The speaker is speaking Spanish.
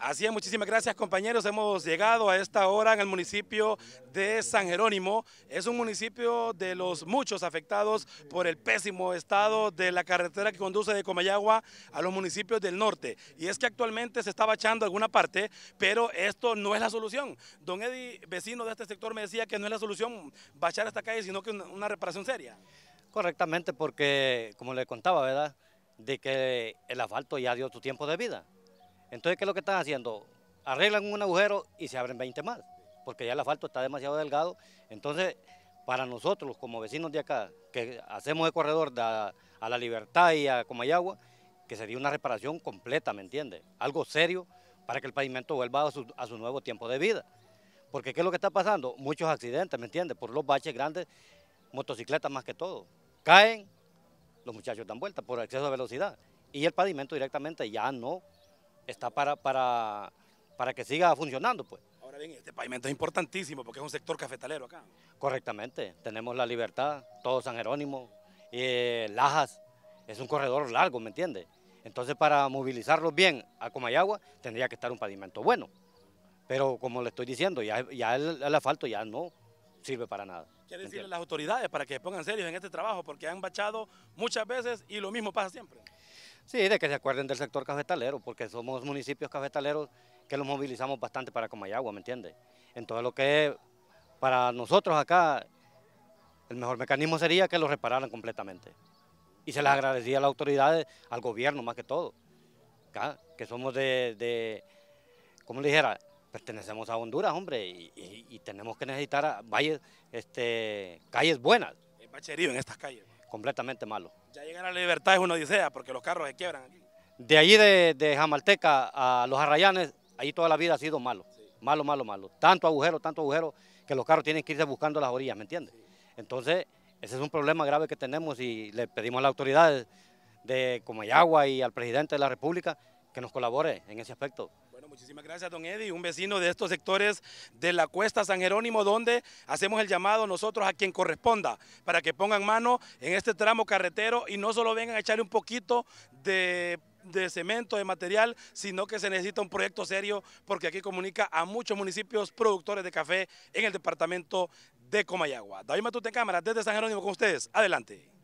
Así es, muchísimas gracias compañeros. Hemos llegado a esta hora en el municipio de San Jerónimo. Es un municipio de los muchos afectados por el pésimo estado de la carretera que conduce de Comayagua a los municipios del norte. Y es que actualmente se está bachando alguna parte, pero esto no es la solución. Don Eddie, vecino de este sector, me decía que no es la solución bachar esta calle, sino que una reparación seria. Correctamente, porque como le contaba, ¿verdad? De que el asfalto ya dio tu tiempo de vida entonces, ¿qué es lo que están haciendo? Arreglan un agujero y se abren 20 más, porque ya el asfalto está demasiado delgado. Entonces, para nosotros como vecinos de acá, que hacemos el corredor a, La Libertad y a Comayagua, que sería una reparación completa, ¿me entiende? Algo serio para que el pavimento vuelva a su, nuevo tiempo de vida. Porque ¿qué es lo que está pasando? Muchos accidentes, ¿me entiende? Por los baches grandes, motocicletas más que todo. Caen, los muchachos dan vuelta por exceso de velocidad y el pavimento directamente ya no está para, para, que siga funcionando. pues. Ahora bien, este pavimento es importantísimo porque es un sector cafetalero acá. Correctamente, tenemos la libertad, todo San Jerónimo, eh, Lajas, es un corredor largo, ¿me entiendes? Entonces para movilizarlo bien a Comayagua tendría que estar un pavimento bueno. Pero como le estoy diciendo, ya, el, asfalto ya no sirve para nada. Quiero decirle a las autoridades para que se pongan serios en este trabajo porque han bachado muchas veces y lo mismo pasa siempre. Sí, de que se acuerden del sector cafetalero, porque somos municipios cafetaleros que los movilizamos bastante para Comayagua, ¿me entiendes? Entonces lo que para nosotros acá, el mejor mecanismo sería que lo repararan completamente. Y se les agradecía a las autoridades, al gobierno más que todo, que somos de, de como le dijera, pertenecemos a Honduras, hombre, y, tenemos que necesitar valles, este, calles buenas. Hay en estas calles completamente malo. Ya llegar a la libertad es una odisea porque los carros se quiebran De allí de, Jamalteca a los Arrayanes, ahí toda la vida ha sido malo, malo, malo, malo. Tanto agujero, tanto agujero, que los carros tienen que irse buscando las orillas, ¿me entiendes? Entonces, ese es un problema grave que tenemos y le pedimos a las autoridades de Comayagua y al presidente de la República que nos colabore en ese aspecto. Bueno, muchísimas gracias, don Eddie, un vecino de estos sectores de la Cuesta San Jerónimo, donde hacemos el llamado nosotros a quien corresponda para que pongan mano en este tramo carretero y no solo vengan a echarle un poquito de de cemento, de material, sino que se necesita un proyecto serio porque aquí comunica a muchos municipios productores de café en el departamento de Comayagua. David Matute en cámara desde San Jerónimo con ustedes. Adelante.